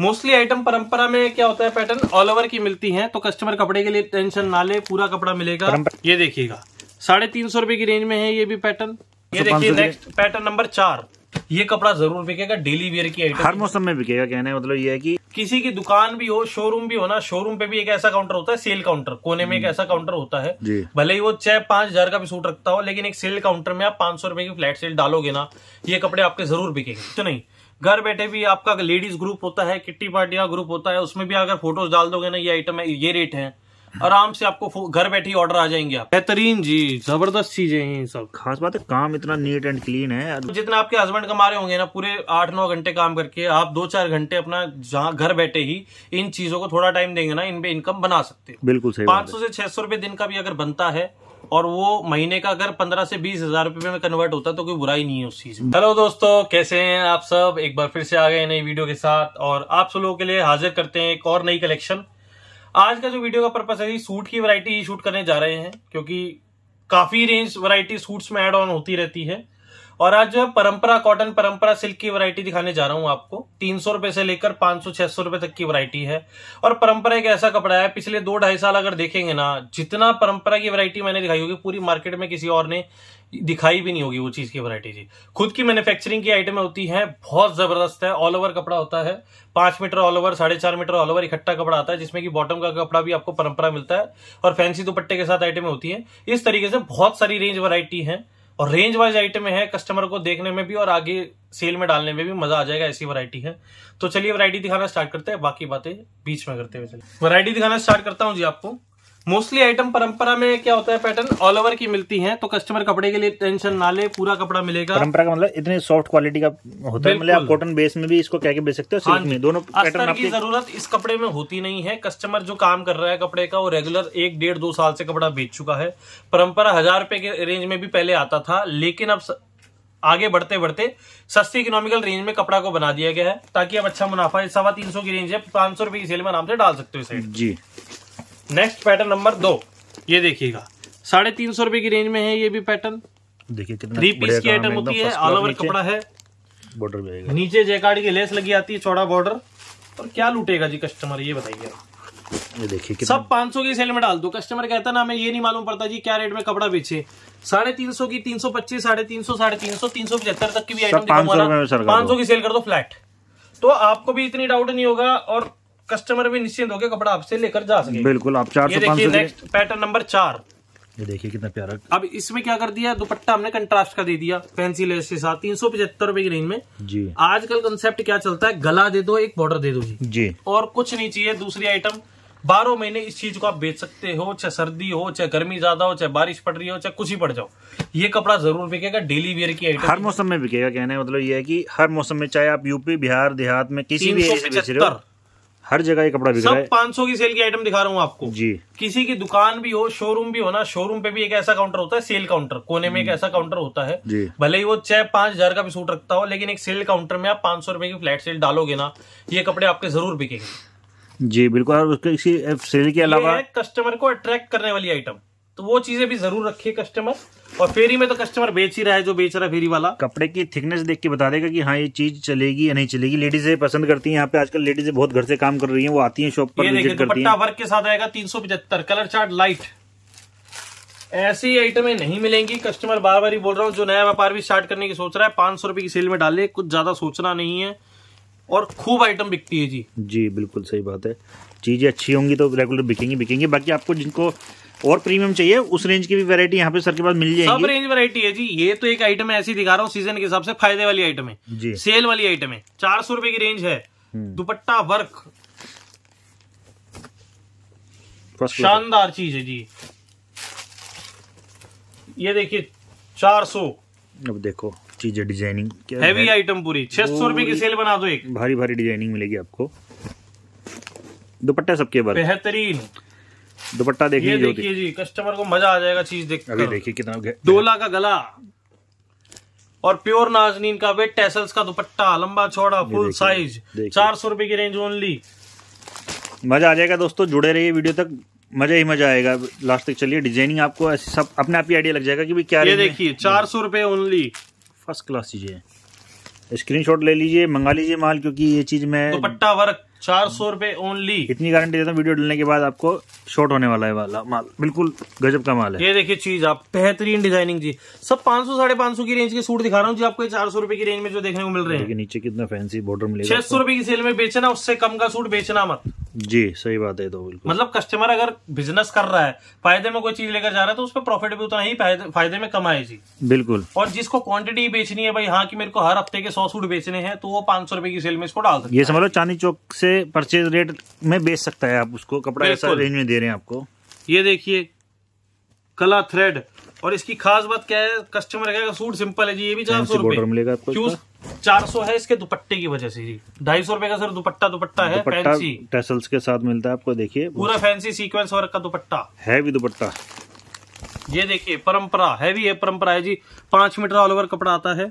Mostly item परंपरा में क्या होता है पैटर्न ऑल ओवर की मिलती हैं तो कस्टमर कपड़े के लिए टेंशन ना ले पूरा कपड़ा मिलेगा ये देखिएगा साढ़े तीन सौ रुपए की रेंज में है ये भी पैटर्न ये तो देखिए नेक्स्ट पैटर्न नंबर चार ये कपड़ा जरूर बिकेगा डेली वेयर की आइटम हर मौसम में बिकेगा कहने का मतलब ये है कि किसी की दुकान भी हो शोरूम भी हो ना शोरूम पे भी एक ऐसा काउंटर होता है सेल काउंटर कोने में एक हम्म। ऐसा काउंटर होता है भले ही वो चाहे पांच हजार का भी सूट रखता हो लेकिन एक सेल काउंटर में आप पांच सौ रुपए की फ्लैट सेल डालोगे ना ये कपड़े आपके जरूर बिकेगा तो नहीं घर बैठे भी आपका लेडीज ग्रुप होता है किट्टी पार्टी का ग्रुप होता है उसमें भी अगर फोटोज डाल दोगे ना ये आइटम है ये रेट है आराम से आपको घर बैठे ऑर्डर आ जाएंगे आप बेहतरीन जी जबरदस्त चीजें हैं सब खास बात है काम इतना नीट एंड क्लीन है तो जितना आपके हस्बैंड कमा रहे होंगे ना पूरे आठ नौ घंटे काम करके आप दो चार घंटे अपना जहाँ घर बैठे ही इन चीजों को थोड़ा टाइम देंगे ना इनपे इनकम बना सकते हो बिल्कुल सही पांच सौ से छह सौ रुपए दिन का भी अगर बनता है और वो महीने का अगर पंद्रह से बीस हजार रुपए में कन्वर्ट होता है तो कोई बुराई नहीं है उस चीज में हेलो दोस्तों कैसे हैं आप सब एक बार फिर से आ गए नई वीडियो के साथ और आप सब लोगों के लिए हाजिर करते हैं एक और नई कलेक्शन आज का जो वीडियो का पर्पज है सूट की ही शूट करने जा रहे हैं क्योंकि काफी रेंज वरायटी सूट्स में एड ऑन होती रहती है और आज जो है परंपरा कॉटन परंपरा सिल्क की वरायटी दिखाने जा रहा हूं आपको तीन सौ रुपए से लेकर पांच सौ छह सौ रुपए तक की वरायटी है और परंपरा एक ऐसा कपड़ा है पिछले दो ढाई साल अगर देखेंगे ना जितना परंपरा की वरायटी मैंने दिखाई होगी पूरी मार्केट में किसी और ने दिखाई भी नहीं होगी वो चीज की वरायटी जी खुद की मैन्युफैक्चरिंग की आइटमें होती हैं बहुत जबरदस्त है ऑल ओवर कपड़ा होता है पांच मीटर ऑल ओवर साढ़े चार मीटर ऑल ओवर इकट्ठा कपड़ा आता है जिसमें कि बॉटम का कपड़ा भी आपको परंपरा मिलता है और फैंसी दुपट्टे के साथ आइटमें होती है इस तरीके से बहुत सारी रेंज वरायटी है और रेंज वाइज आइटम है कस्टमर को देखने में भी और आगे सेल में डालने में भी मजा आ जाएगा ऐसी वैरायटी है तो चलिए वैरायटी दिखाना स्टार्ट करते हैं बाकी बातें बीच में करते हुए वरायटी वैरायटी दिखाना स्टार्ट करता हूँ जी आपको मोस्टली आइटम परंपरा में क्या होता है पैटर्न ऑल ओवर की मिलती हैं तो कस्टमर कपड़े के लिए टेंशन ना ले पूरा कपड़ा मिलेगा परंपरा का मतलब इतने सॉफ्ट क्वालिटी का होता है मतलब आप कॉटन बेस में भी इसको क्या के बेच सकते हो सिल्क हाँ में दोनों पैटर्न की जरूरत इस कपड़े में होती नहीं है कस्टमर जो काम कर रहा है कपड़े का वो रेगुलर एक डेढ़ दो साल से कपड़ा बेच चुका है परंपरा हजार रुपए के रेंज में भी पहले आता था लेकिन अब आगे बढ़ते बढ़ते सस्ती इकोनॉमिकल रेंज में कपड़ा को बना दिया गया है ताकि अब अच्छा मुनाफा सवा तीन सौ की रेंज है पांच सौ रुपए की सेल में आराम से डाल सकते हो जी नेक्स्ट पैटर्न नंबर दो ये देखिएगा साढ़े तीन सौ रुपए की रेंज में है ये भी पैटर्न देखिए थ्री पीस की आइटम होती है ऑल ओवर कपड़ा है बॉर्डर नीचे जयकार्ड की लेस लगी आती है चौड़ा बॉर्डर और क्या लूटेगा जी कस्टमर ये बताइए ये देखिए सब 500 की सेल में डाल दो कस्टमर कहता ना हमें ये नहीं मालूम पड़ता जी क्या रेट में कपड़ा बेचे साढ़े तीन सौ की तीन सौ पच्चीस साढ़े तीन सौ साढ़े तीन सौ तीन सौ पचहत्तर तक की भी आइटम पांच सौ की सेल कर दो फ्लैट तो आपको भी इतनी डाउट नहीं होगा और कस्टमर भी निश्चिंत होकर कपड़ा आपसे लेकर जा सके बिल्कुल आप चार ये देखिए नेक्स्ट पैटर्न नंबर चार ये देखिए कितना प्यारा अब इसमें क्या कर दिया दुपट्टा हमने कंट्रास्ट का दे दिया फैंसी लेस के साथ तीन सौ पचहत्तर रूपए की रेंज में जी आजकल कंसेप्ट क्या चलता है गला दे दो एक बॉर्डर दे दो जी जी और कुछ नहीं चाहिए दूसरी आइटम बारह महीने इस चीज को आप बेच सकते हो चाहे सर्दी हो चाहे गर्मी ज्यादा हो चाहे बारिश पड़ रही हो चाहे कुछ ही पड़ जाओ ये कपड़ा जरूर बिकेगा डेली वेयर की आइटम हर मौसम में बिकेगा कहने मतलब ये है कि हर मौसम में चाहे आप यूपी बिहार देहात में किसी भी हर जगह ये कपड़ा बिक रहा है पांच सौ की सेल की आइटम दिखा रहा हूँ आपको जी किसी की दुकान भी हो शोरूम भी हो ना शोरूम पे भी एक ऐसा काउंटर होता है सेल काउंटर कोने में एक ऐसा काउंटर होता है भले ही वो चाहे पांच हजार का भी सूट रखता हो लेकिन एक सेल काउंटर में आप पांच सौ रुपए की फ्लैट सेल डालोगे ना ये कपड़े आपके जरूर बिकेंगे जी बिल्कुल और उसके इसी सेल के अलावा कस्टमर को अट्रैक्ट करने वाली आइटम तो वो चीजें भी जरूर रखिए कस्टमर और फेरी में तो कस्टमर बेच ही रहा है जो बेच रहा है फेरी वाला कपड़े की थिकनेस देख के बता देगा कि हाँ ये चीज चलेगी या नहीं चलेगी लेडीजे पसंद करती हैं यहाँ पे आजकल लेडीजे बहुत घर से काम कर रही हैं वो आती हैं शॉप पर विजिट करती हैं वर्क के साथ आएगा तीन कलर चार्ट लाइट ऐसी आइटमे नहीं मिलेंगी कस्टमर बार बार ही बोल रहा हूँ जो नया व्यापार भी स्टार्ट करने की सोच रहा है पांच रुपए की सेल में डाले कुछ ज्यादा सोचना नहीं है और खूब आइटम बिकती है जी जी बिल्कुल सही बात है चीजें अच्छी होंगी तो रेगुलर बिकेंगी बिकेंगी बाकी आपको जिनको और प्रीमियम चाहिए उस रेंज की भी वैरायटी यहाँ पे सर के पास मिल जाएगी सब रेंज वैरायटी है जी ये तो एक आइटम है ऐसी दिखा रहा हूँ सीजन के हिसाब से फायदे वाली आइटम है जी सेल वाली आइटम है चार सौ रुपए की रेंज है हम्म। दुपट्टा वर्क शानदार चीज है जी ये देखिए चार अब देखो चीजें डिजाइनिंग हैवी आइटम पूरी छह सौ रुपए की सेल बना दो एक भारी भारी डिजाइनिंग मिलेगी आपको दुपट्टा सबके वर्क बेहतरीन दुपट्टा देखिए देखिए जी कस्टमर को मजा आ जाएगा चीज देख अभी देखिए कितना डोला का गला और प्योर नाजनीन का वेट टेसल्स का दुपट्टा लंबा छोड़ा फुल साइज चार सौ रुपए की रेंज ओनली मजा आ जाएगा दोस्तों जुड़े रहिए वीडियो तक मजा ही मजा आएगा लास्ट तक चलिए डिजाइनिंग आपको सब अपने आप ही आइडिया लग जाएगा कि भी क्या ये देखिए चार सौ रुपए ओनली फर्स्ट क्लास चीजें स्क्रीनशॉट ले लीजिए मंगा लीजिए माल क्योंकि ये चीज में दुपट्टा वर्क चार सौ रुपए ओनली इतनी गारंटी देता हूँ वीडियो डालने के बाद आपको शॉर्ट होने वाला है वाला माल बिल्कुल गजब का माल है ये देखिए चीज आप बेहतरीन डिजाइनिंग जी सब पांच सौ साढ़े पांच सौ की रेंज के सूट दिखा रहा हूँ जी आपको चार सौ रुपए की रेंज में जो देखने को मिल रहे हैं नीचे कितना फैंसी बॉर्डर मिले छह सौ रुपए की सेल में बेचना उससे कम का सूट बेचना मत जी सही बात है तो बिल्कुल मतलब कस्टमर अगर बिजनेस कर रहा है फायदे में कोई चीज लेकर जा रहा है तो उस पर प्रॉफिट भी उतना ही फायदे में कमाए जी बिल्कुल और जिसको क्वांटिटी बेचनी है भाई हाँ की मेरे को हर हफ्ते के सौ सूट बेचने हैं तो वो पांच सौ रुपए की सेल में इसको डाल सकते ये समझ लो चांदी चौक से परचेज रेट में बेच सकता है आप उसको कपड़ा ऐसा रेंज में दे रहे हैं आपको ये देखिए कला थ्रेड और इसकी खास बात क्या है कस्टमर कहेगा सूट सिंपल है जी ये भी चार सौ रुपए चार सौ है इसके दुपट्टे की वजह से जी ढाई सौ रुपए का सर दुपट्टा दुपट्टा है फैंसी टेसल्स के साथ मिलता है आपको देखिए पूरा फैंसी सीक्वेंस वर्क का दुपट्टा हैवी दुपट्टा ये देखिए परंपरा हैवी है परंपरा है जी पांच मीटर ऑल ओवर कपड़ा आता है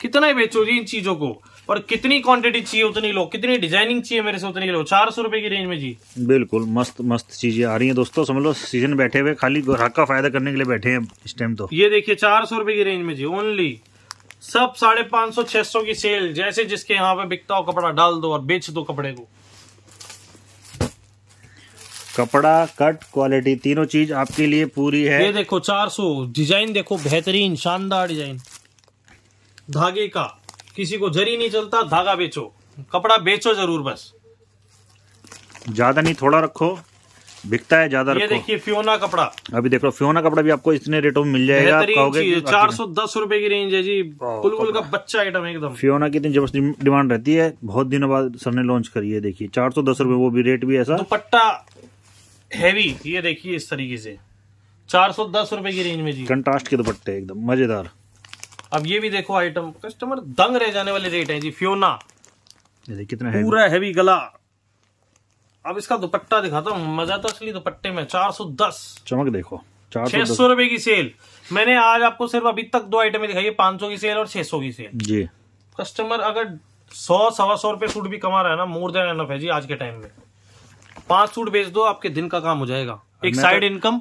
कितना ही बेचो जी इन चीजों को और कितनी क्वांटिटी चाहिए उतनी लो कितनी डिजाइनिंग चाहिए मेरे से उतनी लो चार सौ रुपए की रेंज में जी बिल्कुल मस्त मस्त चीजें आ रही हैं दोस्तों समझ लो सीजन बैठे हुए खाली ग्राहक का फायदा करने के लिए बैठे हैं इस टाइम तो ये देखिए चार सौ रुपए की रेंज में जी ओनली सब साढ़े पांच सौ छह सौ की सेल जैसे जिसके यहाँ पे बिकता हो कपड़ा डाल दो और बेच दो कपड़े को कपड़ा कट क्वालिटी तीनों चीज आपके लिए पूरी है ये देखो चार सौ डिजाइन देखो बेहतरीन शानदार डिजाइन धागे का किसी को जरी नहीं चलता धागा बेचो कपड़ा बेचो जरूर बस ज्यादा नहीं थोड़ा रखो बिकता है ज्यादा ये देखिए फ्योना कपड़ा अभी देखो फ्योना कपड़ा भी आपको इतने रेटों में मिल जाएगा चार सौ दस रूपए की रेंज है जी बुलबुल का बच्चा आइटम एकदम फ्योना की इतनी जबरदस्त डिमांड रहती है बहुत दिनों बाद सर ने लॉन्च करी है देखिए चार सौ दस रूपए वो भी रेट भी ऐसा पट्टा हैवी ये देखिए इस तरीके से चार सौ दस रूपए की रेंज में जी कंट्रास्ट के दुपट्टे एकदम मजेदार अब ये भी देखो आइटम कस्टमर दंग रह जाने वाले रेट है जी फ्योना कितना है पूरा हैवी गला अब इसका दुपट्टा दिखाता हूँ मजा तो असली दुपट्टे में चार सौ दस चमक देखो छह सौ रुपए की सेल मैंने आज आपको सिर्फ अभी तक दो आइटम दिखाई है पांच सौ की सेल और छह सौ की सेल जी कस्टमर अगर सौ सवा सौ रुपए सूट भी कमा रहा है ना मोर देन एनफ है जी आज के टाइम में पांच सूट बेच दो आपके दिन का काम हो जाएगा एक साइड इनकम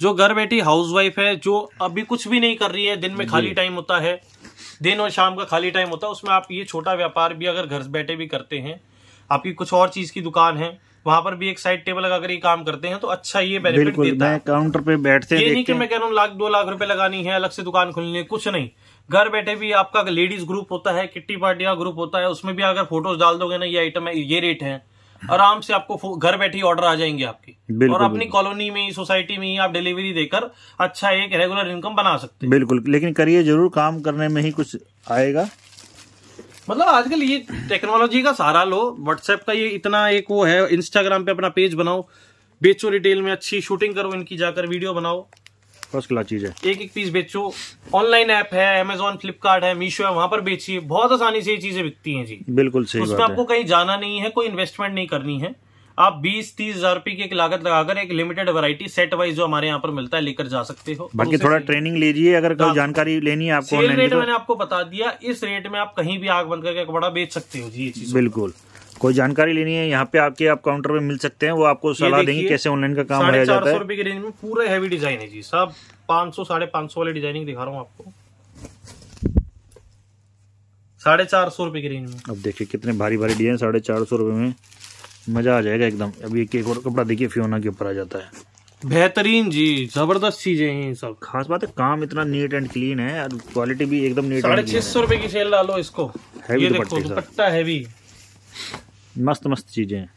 जो घर बैठी हाउसवाइफ है जो अभी कुछ भी नहीं कर रही है दिन में खाली टाइम होता है दिन और शाम का खाली टाइम होता है उसमें आप ये छोटा व्यापार भी अगर घर बैठे भी करते हैं आपकी कुछ और चीज़ की दुकान है वहां पर भी एक साइड टेबल अगर ये काम करते हैं तो अच्छा ये बेनिफिट देता है काउंटर पे बैठते ये नहीं कि मैं कह रहा हूँ लाख दो लाख रुपए लगानी है अलग से दुकान खोलनी कुछ नहीं घर बैठे भी आपका लेडीज ग्रुप होता है किट्टी पार्टी का ग्रुप होता है उसमें भी अगर फोटोज डाल दोगे ना ये आइटम है ये रेट है आराम से आपको घर बैठे ऑर्डर आ जाएंगे आपके और अपनी कॉलोनी में ही सोसाइटी में ही आप डिलीवरी देकर अच्छा एक रेगुलर इनकम बना सकते हैं बिल्कुल लेकिन करिए जरूर काम करने में ही कुछ आएगा मतलब आजकल ये टेक्नोलॉजी का सहारा लो व्हाट्सएप का ये इतना एक वो है इंस्टाग्राम पे अपना पेज बनाओ बेचो रिटेल में अच्छी शूटिंग करो इनकी जाकर वीडियो बनाओ फर्स्ट क्लास चीज है एक एक पीस बेचो ऑनलाइन ऐप है अमेजोन फ्लिपकार्ट है मीशो है वहाँ पर बेचिए बहुत आसानी से ये चीजें बिकती हैं जी बिल्कुल सही उसमें आपको कहीं जाना नहीं है कोई इन्वेस्टमेंट नहीं करनी है आप बीस तीस हजार रुपए की एक लागत लगाकर एक लिमिटेड वैरायटी सेट वाइज जो हमारे यहाँ पर मिलता है लेकर जा सकते हो बाकी थोड़ा ट्रेनिंग लीजिए अगर कोई हाँ। जानकारी लेनी है आपको रेट तो। मैंने आपको बता दिया इस रेट में आप कहीं भी आग बंद करके कपड़ा बेच सकते हो जी बिल्कुल कोई जानकारी लेनी है यहाँ पे आपके आप काउंटर पे मिल सकते हैं वो आपको सलाह देंगे कैसे ऑनलाइन का काम जाता है रुपए के रेंज में पूरा हैवी डिजाइन है जी सब पाँच सौ साढ़े पाँच सौ वाली डिजाइनिंग दिखा रहा हूँ आपको साढ़े चार सौ रुपये के रेंज में अब देखिए कितने भारी भारी डिजाइन साढ़े चार सौ रुपये में मज़ा आ जाएगा एकदम अभी एक और कपड़ा देखिए फ्योना के ऊपर आ जाता है बेहतरीन जी जबरदस्त चीजें हैं सब खास बात है काम इतना नीट एंड क्लीन है और क्वालिटी भी एकदम नीट साढ़े छह सौ रुपए की सेल डालो इसको ये देखो दुपट्टा हैवी मस्त मस्त चीजें हैं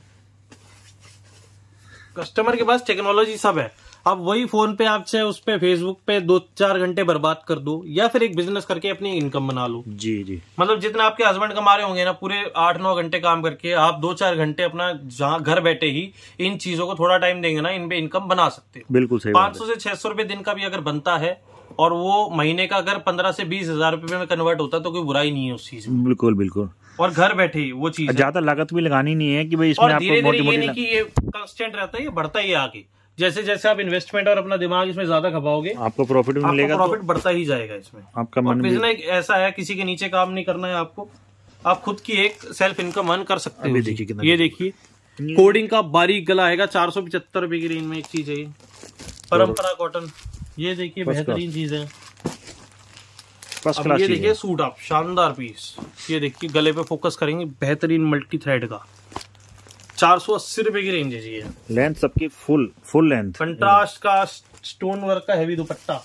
कस्टमर के पास टेक्नोलॉजी सब है अब वही फोन पे आपसे उस पर फेसबुक पे दो चार घंटे बर्बाद कर दो या फिर एक बिजनेस करके अपनी इनकम बना लो जी जी मतलब जितना आपके हस्बैंड कमा रहे होंगे ना पूरे आठ नौ घंटे काम करके आप दो चार घंटे अपना जहाँ घर बैठे ही इन चीजों को थोड़ा टाइम देंगे ना इनपे इनकम बना सकते हो बिल्कुल सही पांच सौ से छह सौ रुपए दिन का भी अगर बनता है और वो महीने का अगर पंद्रह से बीस हजार रुपए में कन्वर्ट होता तो कोई बुराई नहीं है उस चीज में बिल्कुल बिल्कुल और घर बैठे वो चीज ज्यादा लागत भी लगानी नहीं है कि भाई इसमें आपको मोटी मोटी की ये कांस्टेंट रहता है ये बढ़ता ही आगे जैसे जैसे आप इन्वेस्टमेंट और अपना दिमाग इसमें ज्यादा खपाओगे आपको प्रॉफिट मिलेगा प्रॉफिट तो बढ़ता ही जाएगा इसमें आपका मन बिजनेस ऐसा है किसी के नीचे काम नहीं करना है आपको आप खुद की एक सेल्फ इनकम अर्न कर सकते हो देखिए ये देखिए कोडिंग का बारीक गला आएगा चार सौ पचहत्तर रुपए की रेंज में एक चीज है परंपरा कॉटन ये देखिए बेहतरीन चीज है अब ये देखिए सूट आप शानदार पीस ये देखिए गले पे फोकस करेंगे बेहतरीन मल्टी थ्रेड का चार सौ अस्सी रुपए की रेंज है जी लेंथ सबकी फुल फुल लेंथ कंट्रास्ट का स्टोन वर्क का हैवी दुपट्टा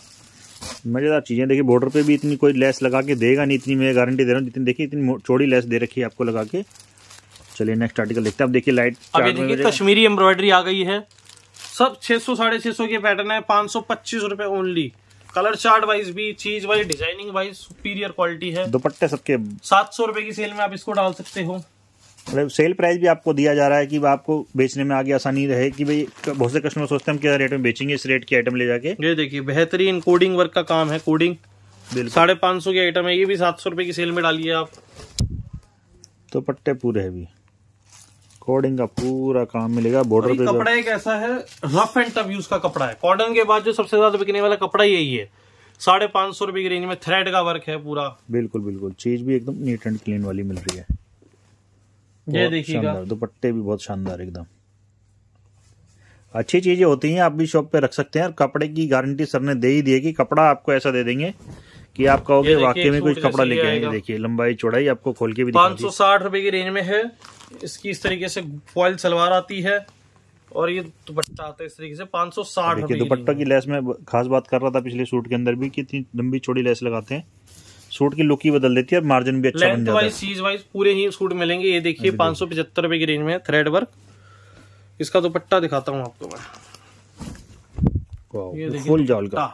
मजेदार चीजें देखिए बॉर्डर पे भी इतनी कोई लेस लगा के देगा नहीं इतनी मैं गारंटी दे रहा हूँ जितनी देखिए इतनी चौड़ी लेस दे रखी है आपको लगा के चलिए नेक्स्ट आर्टिकल देखते हैं आप देखिए लाइट अभी देखिए कश्मीरी एम्ब्रॉयडरी आ गई है सब 600 सौ साढ़े छह के पैटर्न है पांच सौ पच्चीस रुपये ओनली कलर चार्ट वाइज भी चीज wise designing wise superior quality है दुपट्टे सबके सात सौ रुपए की सेल में आप इसको डाल सकते हो मतलब सेल प्राइस भी आपको दिया जा रहा है कि आपको बेचने में आगे आसानी रहे कि भाई बहुत से कस्टमर सोचते हैं हम क्या रेट में बेचेंगे इस रेट की आइटम ले जाके ये देखिए बेहतरीन कोडिंग वर्क का काम है कोडिंग साढ़े पाँच सौ की आइटम है ये भी सात सौ रुपये की सेल में डालिए आप तो पट्टे पूरे हैं भी कोडिंग का पूरा काम मिलेगा बॉर्डर पे कपड़ा एक ऐसा है रफ एंड टफ यूज का कपड़ा है कॉटन के बाद जो सबसे ज्यादा बिकने वाला कपड़ा यही है साढ़े पांच सौ रुपए की रेंज में थ्रेड का वर्क है पूरा बिल्कुल बिल्कुल चीज भी एकदम नीट एंड क्लीन वाली मिल रही है ये देखिएगा दुपट्टे भी बहुत शानदार एकदम अच्छी चीजें होती हैं आप भी शॉप पे रख सकते हैं और कपड़े की गारंटी सर ने दे ही दी है कि कपड़ा आपको ऐसा दे देंगे कि आप कहोगे वाकई में कुछ कपड़ा लेके आएंगे देखिए लंबाई चौड़ाई आपको खोल के भी पाँच सौ साठ रुपए की रेंज में है इसकी इस तरीके से फॉइल सलवार आती है और ये दुपट्टा आता है इस तरीके से पाँच सौ साठ रुपए दुपट्टा की लेस में खास बात कर रहा था पिछले सूट के अंदर भी कितनी लंबी चौड़ी लेस लगाते हैं सूट की लुक ही बदल देती है और मार्जिन भी अच्छा बन जाता है सीज वाइज पूरे ही सूट मिलेंगे ये देखिए हाँ पाँच सौ पचहत्तर रुपए की रेंज में थ्रेड वर्क इसका दुपट्टा दिखाता हूँ आपको मैं फुल जॉल का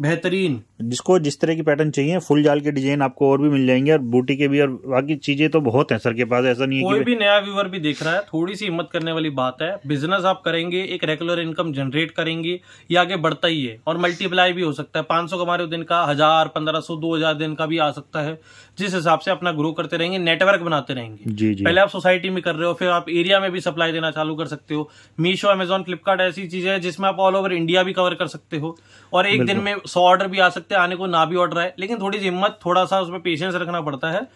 बेहतरीन जिसको जिस तरह की पैटर्न चाहिए फुल जाल के डिजाइन आपको और भी मिल जाएंगे और बूटी के भी और बाकी चीजें तो बहुत हैं सर के पास ऐसा नहीं कोई है कोई भी नया व्यूवर भी देख रहा है थोड़ी सी हिम्मत करने वाली बात है बिजनेस आप करेंगे एक रेगुलर इनकम जनरेट करेंगे ये आगे बढ़ता ही है और मल्टीप्लाई भी हो सकता है पांच सौ कमा दिन का हजार पंद्रह सौ दो हजार दिन का भी आ सकता है जिस हिसाब से अपना ग्रो करते रहेंगे नेटवर्क बनाते रहेंगे जी जी पहले आप सोसाइटी में कर रहे हो फिर आप एरिया में भी सप्लाई देना चालू कर सकते हो मीशो अमेजोन फ्लिपकार्ट ऐसी चीजें हैं जिसमें आप ऑल ओवर इंडिया भी कवर कर सकते हो और एक दिन में सौ ऑर्डर भी आ सकते सकते हैं आने को ना भी ऑर्डर आए लेकिन थोड़ी सी हिम्मत थोड़ा सा उसमें पेशेंस रखना पड़ता है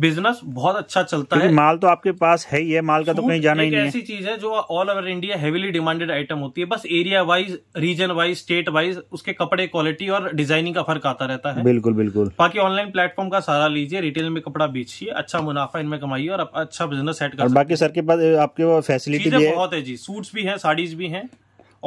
बिजनेस बहुत अच्छा चलता है माल तो आपके पास है ही है माल का तो कहीं जाना ही नहीं ऐसी चीज है जो all over India heavily demanded item होती है बस area wise region wise state wise उसके कपड़े क्वालिटी और डिजाइनिंग का फर्क आता रहता है बिल्कुल बिल्कुल बाकी ऑनलाइन प्लेटफॉर्म का सहारा लीजिए रिटेल में कपड़ा बेचिए अच्छा मुनाफा इनमें कमाइए और अच्छा बिजनेस सेट कर बाकी सर के पास आपके फैसिलिटी बहुत है जी सूट्स भी है साड़ीज भी है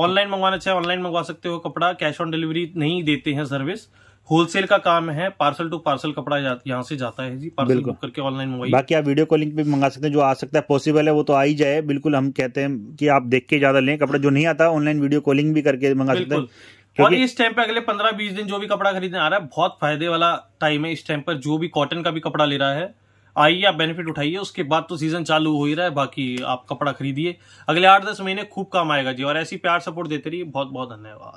ऑनलाइन मंगवाना चाहे ऑनलाइन मंगवा सकते हो कपड़ा कैश ऑन डिलीवरी नहीं देते हैं सर्विस होलसेल का काम है पार्सल टू पार्सल कपड़ा यहाँ से जाता है जी पार्सल बुक करके ऑनलाइन मंगवाइए बाकी आप वीडियो कॉलिंग पे मंगा सकते हैं जो आ सकता है पॉसिबल है वो तो आ ही जाए बिल्कुल हम कहते हैं कि आप देख के ज्यादा लें कपड़ा जो नहीं आता ऑनलाइन वीडियो कॉलिंग भी करके मंगा सकते हैं और इस टाइम पे अगले पंद्रह बीस दिन जो भी कपड़ा खरीदने आ रहा है बहुत फायदे वाला टाइम है इस टाइम पर जो भी कॉटन का भी कपड़ा ले रहा है आइए आप बेनिफिट उठाइए उसके बाद तो सीजन चालू हो ही रहा है बाकी आप कपड़ा खरीदिए अगले आठ दस महीने खूब काम आएगा जी और ऐसी प्यार सपोर्ट देते रहिए बहुत बहुत धन्यवाद